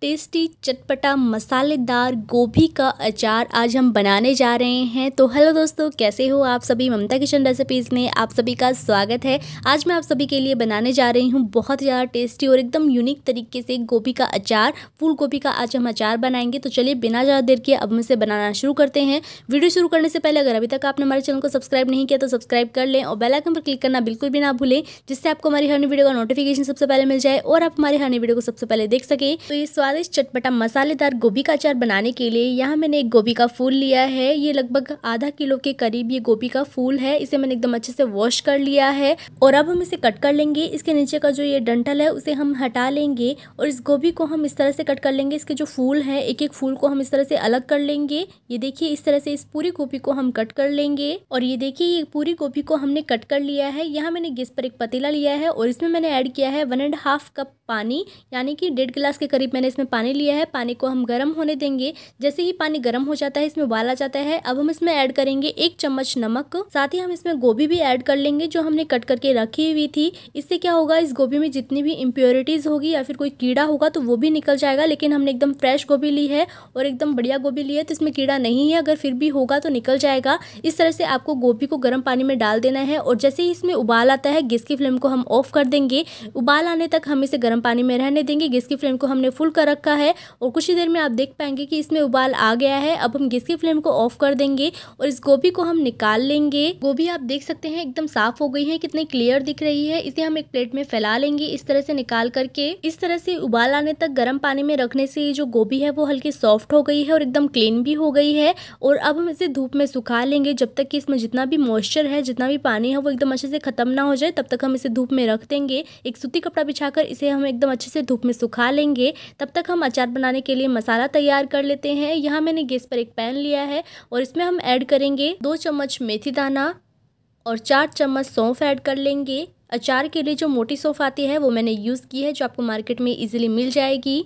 tasty चटपटा मसालेदार गोभी का अचार आज हम बनाने जा रहे हैं तो हेलो दोस्तों कैसे हो आप सभी ममता किचन रेसिपीज़ में आप सभी का स्वागत है आज मैं आप सभी के लिए बनाने जा रही हूँ बहुत ज़्यादा टेस्टी और एकदम यूनिक तरीके से गोभी का अचार फूल गोभी का आज हम अचार बनाएंगे तो चलिए बिना ज़्यादा देर के अब हम इसे बनाना शुरू करते हैं वीडियो शुरू करने से पहले अगर अभी तक आपने हमारे चैनल को सब्सक्राइब नहीं किया तो सब्सक्राइब कर लें और बेलाइकन पर क्लिक करना बिल्कुल भी ना भूलें जिससे आपको हमारी हर वीडियो का नोटिफिकेशन सबसे पहले मिल जाए और आप हमारे हर वीडियो को सबसे पहले देख सकें तो ये स्वादिष्ट चटपटा मसालेदार गोभी का अचार बनाने के लिए यहाँ मैंने एक गोभी का फूल लिया है ये लगभग आधा किलो के करीब ये गोभी का फूल है इसे मैंने एकदम अच्छे से वॉश कर लिया है और अब हम इसे कट कर लेंगे इसके नीचे का जो ये डंटल है उसे हम हटा लेंगे और इस गोभी को हम इस तरह से कट कर लेंगे इसके जो फूल है एक एक फूल को हम इस तरह से अलग कर लेंगे ये देखिए इस तरह से इस पूरी गोभी को हम कट कर लेंगे और ये देखिए ये पूरी गोभी को हमने कट कर लिया है यहाँ मैंने गैस पर एक पतीला लिया है और इसमें मैंने ऐड किया है वन एंड हाफ कप पानी यानी कि डेढ़ गिलास के करीब मैंने इसमें इसमें पानी लिया है पानी को हम गर्म होने देंगे जैसे ही पानी गर्म हो जाता है इसमें उबाल आ जाता है अब हम इसमें ऐड करेंगे एक चम्मच नमक साथ ही हम इसमें गोभी भी ऐड कर लेंगे जो हमने कट करके रखी हुई थी इससे क्या होगा इस गोभी में जितनी भी इम्प्योरिटीज़ होगी या फिर कोई कीड़ा होगा तो वो भी निकल जाएगा लेकिन हमने एकदम फ्रेश गोभी ली है और एकदम बढ़िया गोभी ली है तो इसमें कीड़ा नहीं है अगर फिर भी होगा तो निकल जाएगा इस तरह से आपको गोभी को गर्म पानी में डाल देना है और जैसे ही इसमें उबाल आता है गैस की फ्लेम को हम ऑफ कर देंगे उबाल आने तक हम इसे गर्म पानी में रहने देंगे गैस की फ्लेम को हमने फुल कर रखा है और कुछ ही देर में आप देख पाएंगे कि इसमें उबाल आ गया है अब हम गैस की फ्लेम को ऑफ कर देंगे और इस गोभी को हम निकाल लेंगे गोभी आप देख सकते हैं एकदम साफ हो गई है कितनी क्लियर दिख रही है इसे हम एक प्लेट में फैला लेंगे इस तरह से निकाल करके इस तरह से उबाल आने तक गर्म पानी में रखने से ये जो गोभी है वो हल्की सॉफ्ट हो गई है और एकदम क्लीन भी हो गई है और अब हम इसे धूप में सुखा लेंगे जब तक कि इसमें जितना भी मॉइस्चर है जितना भी पानी है वो एकदम अच्छे से खत्म ना हो जाए तब तक हम इसे धूप में रख देंगे एक सूती कपड़ा बिछाकर इसे हम एकदम अच्छे से धूप में सुखा लेंगे तब तक तक हम अचार बनाने के लिए मसाला तैयार कर लेते हैं यहाँ मैंने गैस पर एक पैन लिया है और इसमें हम ऐड करेंगे दो चम्मच मेथी दाना और चार चम्मच सौंफ ऐड कर लेंगे अचार के लिए जो मोटी सौंफ आती है वो मैंने यूज़ की है जो आपको मार्केट में ईजिली मिल जाएगी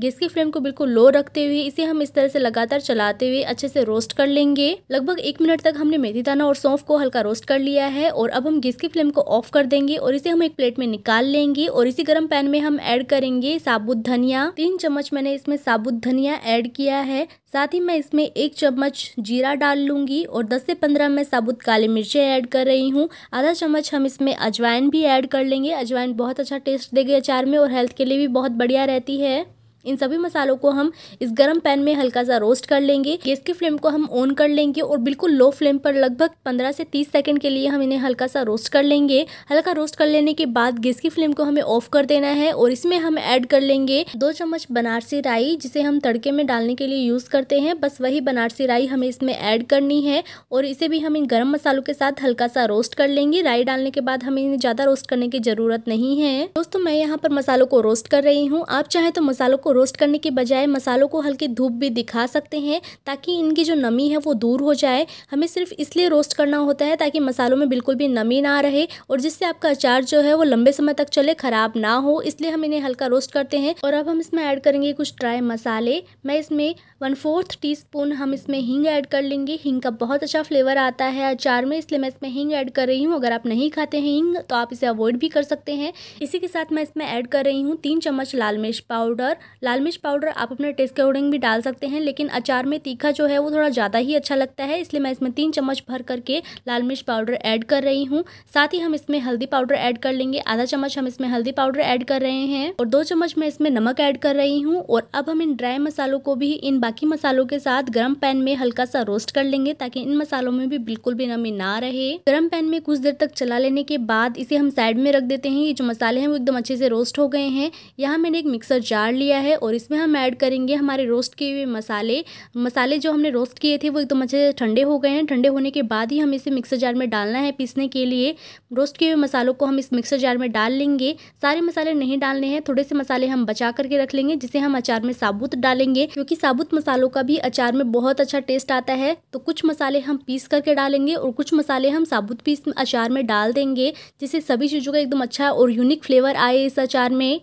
गैस की फ्लेम को बिल्कुल लो रखते हुए इसे हम इस तरह से लगातार चलाते हुए अच्छे से रोस्ट कर लेंगे लगभग एक मिनट तक हमने मेथी दाना और सौंफ को हल्का रोस्ट कर लिया है और अब हम गैस की फ्लेम को ऑफ कर देंगे और इसे हम एक प्लेट में निकाल लेंगे और इसी गर्म पैन में हम ऐड करेंगे साबुत धनिया तीन चम्मच मैंने इसमें साबुत धनिया ऐड किया है साथ ही मैं इसमें एक चम्मच जीरा डाल लूंगी और दस से पंद्रह मैं साबुत काली मिर्चें ऐड कर रही हूँ आधा चम्मच हम इसमें अजवाइन भी ऐड कर लेंगे अजवाइन बहुत अच्छा टेस्ट देगी अचार में और हेल्थ के लिए भी बहुत बढ़िया रहती है इन सभी मसालों को हम इस गर्म पैन में हल्का सा रोस्ट कर लेंगे गैस की फ्लेम को हम ऑन कर लेंगे और बिल्कुल लो फ्लेम पर लगभग 15 से 30 सेकंड के लिए हम इन्हें हल्का सा रोस्ट कर लेंगे हल्का रोस्ट कर लेने के बाद गैस की फ्लेम को हमें ऑफ कर देना है और इसमें हम ऐड कर लेंगे दो चम्मच बनारसी राई जिसे हम तड़के में डालने के लिए यूज़ करते हैं बस वही बनारसी राई हमें इसमें ऐड करनी है और इसे भी हम इन गर्म मसालों के साथ हल्का सा रोस्ट कर लेंगे राई डालने के बाद हमें इन्हें ज़्यादा रोस्ट करने की ज़रूरत नहीं है दोस्तों मैं यहाँ पर मसालों को रोस्ट कर रही हूँ आप चाहे तो मसालों को रोस्ट करने के बजाय मसालों को हल्की धूप भी दिखा सकते हैं ताकि इनकी जो नमी है वो दूर हो जाए हमें सिर्फ इसलिए रोस्ट करना होता है ताकि मसालों में बिल्कुल भी नमी ना रहे और जिससे आपका अचार जो है वो लंबे समय तक चले ख़राब ना हो इसलिए हम इन्हें हल्का रोस्ट करते हैं और अब हम इसमें ऐड करेंगे कुछ ड्राई मसाले मैं इसमें वन फोर्थ टी हम इसमें हींग ऐड कर लेंगे हींग का बहुत अच्छा फ्लेवर आता है अचार में इसलिए मैं इसमें हींग ऐड कर रही हूँ अगर आप नहीं खाते हैं हींग तो आप इसे अवॉइड भी कर सकते हैं इसी के साथ मैं इसमें ऐड कर रही हूँ तीन चम्मच लाल मिर्च पाउडर लाल मिर्च पाउडर आप अपने टेस्ट के अकॉर्डिंग भी डाल सकते हैं लेकिन अचार में तीखा जो है वो थोड़ा ज़्यादा ही अच्छा लगता है इसलिए मैं इसमें तीन चम्मच भर करके लाल मिर्च पाउडर ऐड कर रही हूँ साथ ही हम इसमें हल्दी पाउडर ऐड कर लेंगे आधा चम्मच हम इसमें हल्दी पाउडर ऐड कर रहे हैं और दो चम्मच मैं इसमें नमक ऐड कर रही हूँ और अब हम इन ड्राई मसालों को भी इन बाकी मसालों के साथ गर्म पैन में हल्का सा रोस्ट कर लेंगे ताकि इन मसालों में भी बिल्कुल भी नमी ना रहे गर्म पैन में कुछ देर तक चला लेने के बाद इसे हम साइड में रख देते हैं ये जो मसाले हैं वो एकदम अच्छे से रोस्ट हो गए हैं यहाँ मैंने एक मिक्सर जार लिया है है और इसमें हम ऐड करेंगे हमारे रोस्ट किए हुए मसाले मसाले जो हमने रोस्ट किए थे वो एकदम अच्छे अच्छे ठंडे हो गए हैं ठंडे होने के बाद ही हम इसे मिक्सर जार में डालना है पीसने के लिए रोस्ट किए हुए मसालों को हम इस मिक्सर जार में डाल लेंगे सारे मसाले नहीं डालने हैं थोड़े से मसाले हम बचा करके रख लेंगे जिसे हम अचार में साबुत डालेंगे क्योंकि साबुत मसालों का भी अचार में बहुत अच्छा टेस्ट आता है तो कुछ मसाले हम पीस करके डालेंगे और कुछ मसाले हम साबुत पीस अचार में डाल देंगे जिससे सभी चीज़ों का एकदम अच्छा और यूनिक फ्लेवर आए इस अचार में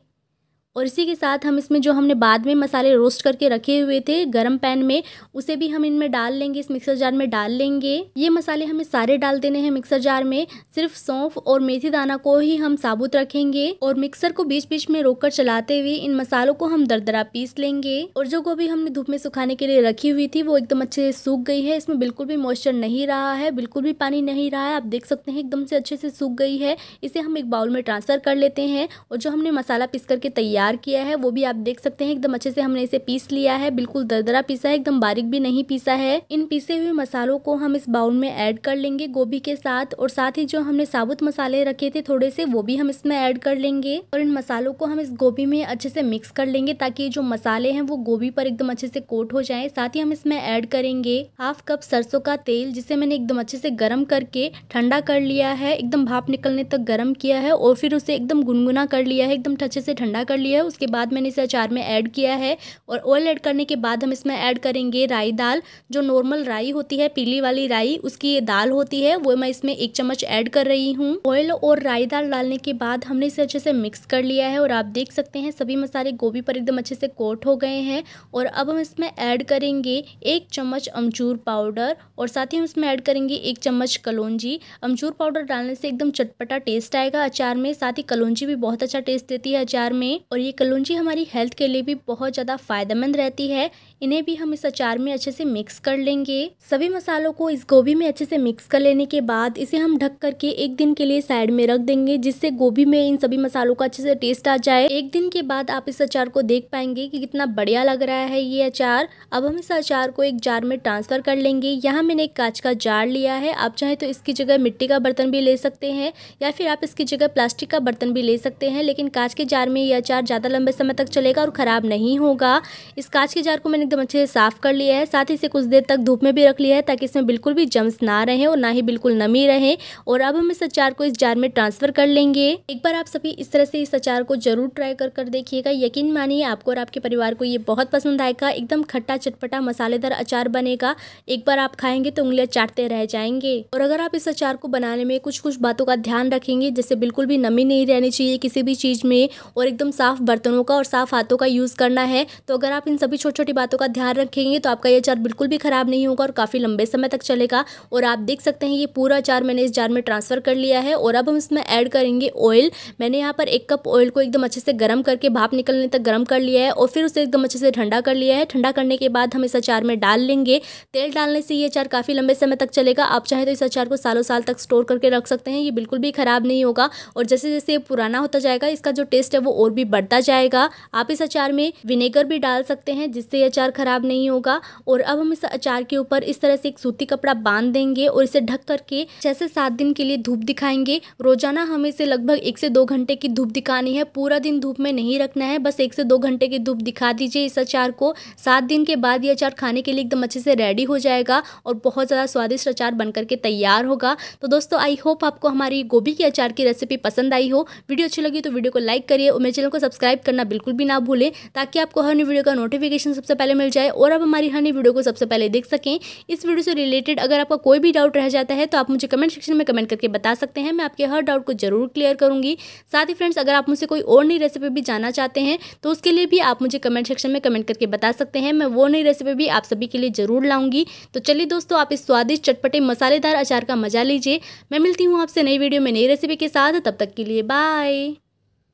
और इसी के साथ हम इसमें जो हमने बाद में मसाले रोस्ट करके रखे हुए थे गरम पैन में उसे भी हम इनमें डाल लेंगे इस मिक्सर जार में डाल लेंगे ये मसाले हमें सारे डाल देने हैं मिक्सर जार में सिर्फ सौंफ और मेथी दाना को ही हम साबुत रखेंगे और मिक्सर को बीच बीच में रोककर चलाते हुए इन मसालों को हम दरदरा पीस लेंगे और जो गोभी हमने धूप में सुखाने के लिए रखी हुई थी वो एकदम अच्छे से सूख गई है इसमें बिल्कुल भी मॉइस्चर नहीं रहा है बिल्कुल भी पानी नहीं रहा है आप देख सकते हैं एकदम से अच्छे से सूख गई है इसे हम एक बाउल में ट्रांसफर कर लेते हैं और जो हमने मसाला पीस करके तैयार तैयार किया है वो भी आप देख सकते हैं एकदम अच्छे से हमने इसे पीस लिया है बिल्कुल दरदरा पीसा है एकदम बारीक भी नहीं पीसा है इन पीसे हुए मसालों को हम इस बाउल में ऐड कर लेंगे गोभी के साथ और साथ ही जो हमने साबुत मसाले रखे थे थोड़े से वो भी हम इसमें ऐड कर लेंगे और इन मसालों को हम इस गोभी में अच्छे से मिक्स कर लेंगे ताकि जो मसाले हैं वो गोभी पर एकदम अच्छे से कोट हो जाए साथ ही हम इसमें ऐड करेंगे हाफ कप सरसों का तेल जिसे मैंने एकदम अच्छे से गर्म करके ठंडा कर लिया है एकदम भाप निकलने तक गर्म किया है और फिर उसे एकदम गुनगुना कर लिया है एकदम अच्छे से ठंडा कर लिया हुई है उसके बाद मैंने इसे अचार में ऐड किया है और ऑयल ऐड करने के बाद हम इसमें ऐड करेंगे राई दाल जो नॉर्मल राई होती है पीली वाली राई उसकी ये दाल होती है वो मैं इसमें एक चम्मच ऐड कर रही हूँ ऑयल और राई दाल डालने के बाद हमने इसे अच्छे से मिक्स कर लिया है और आप देख सकते हैं सभी मसाले गोभी पर एकदम अच्छे से कोट हो गए हैं और अब हम इसमें ऐड करेंगे एक चम्मच अमचूर पाउडर और साथ ही हम इसमें ऐड करेंगे एक चम्मच कलौजी अमचूर पाउडर डालने से एकदम चटपटा टेस्ट आएगा अचार में साथ ही कलौजी भी बहुत अच्छा टेस्ट देती है अचार में और ये कलौंजी हमारी हेल्थ के लिए भी बहुत ज़्यादा फायदेमंद रहती है इन्हें भी हम इस अचार में अच्छे से मिक्स कर लेंगे सभी मसालों को इस गोभी में अच्छे से मिक्स कर लेने के बाद इसे हम ढक करके एक दिन के लिए साइड में रख देंगे जिससे गोभी में इन सभी मसालों का अच्छे से टेस्ट आ जाए एक दिन के बाद आप इस अचार को देख पाएंगे कि कितना बढ़िया लग रहा है ये अचार अब हम इस अचार को एक जार में ट्रांसफ़र कर लेंगे यहाँ मैंने एक कांच का जार लिया है आप चाहे तो इसकी जगह मिट्टी का बर्तन भी ले सकते हैं या फिर आप इसकी जगह प्लास्टिक का बर्तन भी ले सकते हैं लेकिन कांच के जार में ये अचार ज़्यादा लंबे समय तक चलेगा और ख़राब नहीं होगा इस कांच के जार को मैंने एकदम अच्छे से साफ़ कर लिया है साथ ही इसे कुछ देर तक धूप में भी रख लिया है ताकि इसमें बिल्कुल भी जम्स ना रहें और ना ही बिल्कुल नमी रहे और अब हम इस अचार को इस जार में ट्रांसफ़र कर लेंगे एक बार आप सभी इस तरह से इस अचार को ज़रूर ट्राई कर कर देखिएगा यकीन मानिए आपको और आपके परिवार को ये बहुत पसंद आएगा एकदम खट्टा चटपटा मसालेदार अचार बनेगा एक बार आप खाएंगे तो उंगलियाँ चाटते रह जाएंगे और अगर आप इस अचार को बनाने में कुछ कुछ बातों का ध्यान रखेंगे जैसे बिल्कुल भी नमी नहीं रहनी चाहिए किसी भी चीज़ में और एकदम साफ साफ़ बर्तनों का और साफ़ हाथों का यूज़ करना है तो अगर आप इन सभी छोटी छोटी बातों का ध्यान रखेंगे तो आपका ये अचार बिल्कुल भी ख़राब नहीं होगा और काफ़ी लंबे समय तक चलेगा और आप देख सकते हैं ये पूरा अचार मैंने इस जार में ट्रांसफ़र कर लिया है और अब हम इसमें ऐड करेंगे ऑयल मैंने यहाँ पर एक कप ऑयल को एकदम अच्छे से गर्म करके भाप निकलने तक गर्म कर लिया है और फिर उसे एकदम अच्छे से ठंडा कर लिया है ठंडा करने के बाद हम इस अचार में डाल लेंगे तेल डालने से ये अचार काफ़ी लंबे समय तक चलेगा आप चाहे तो इस अचार को सालों साल तक स्टोर करके रख सकते हैं ये बिल्कुल भी ख़राब नहीं होगा और जैसे जैसे ये पुराना होता जाएगा इसका जो टेस्ट है वो और भी बढ़ बनता जाएगा आप इस अचार में विनेगर भी डाल सकते हैं जिससे ये अचार ख़राब नहीं होगा और अब हम इस अचार के ऊपर इस तरह से एक सूती कपड़ा बांध देंगे और इसे ढक करके छह से सात दिन के लिए धूप दिखाएंगे रोजाना हमें इसे लगभग एक से दो घंटे की धूप दिखानी है पूरा दिन धूप में नहीं रखना है बस एक से दो घंटे की धूप दिखा दीजिए इस अचार को सात दिन के बाद ये अचार खाने के लिए एकदम अच्छे से रेडी हो जाएगा और बहुत ज़्यादा स्वादिष्ट अचार बन करके तैयार होगा तो दोस्तों आई होप आपको हमारी गोभी के अचार की रेसिपी पसंद आई हो वीडियो अच्छी लगी तो वीडियो को लाइक करिए और मेरे चैनल को सब्सक्राइब सब्सक्राइब करना बिल्कुल भी ना भूलें ताकि आपको हर नई वीडियो का नोटिफिकेशन सबसे पहले मिल जाए और आप हमारी हर नई वीडियो को सबसे पहले देख सकें इस वीडियो से रिलेटेड अगर आपका कोई भी डाउट रह जाता है तो आप मुझे कमेंट सेक्शन में कमेंट करके बता सकते हैं मैं आपके हर डाउट को जरूर क्लियर करूंगी साथ ही फ्रेंड्स अगर आप मुझसे कोई और नई रेसिपी भी जानना चाहते हैं तो उसके लिए भी आप मुझे कमेंट सेक्शन में कमेंट करके बता सकते हैं मैं वो नई रेसिपी भी आप सभी के लिए ज़रूर लाऊंगी तो चलिए दोस्तों आप इस स्वादिष्ट चटपटे मसालेदार अचार का मजा लीजिए मैं मिलती हूँ आपसे नई वीडियो में नई रेसिपी के साथ तब तक के लिए बाय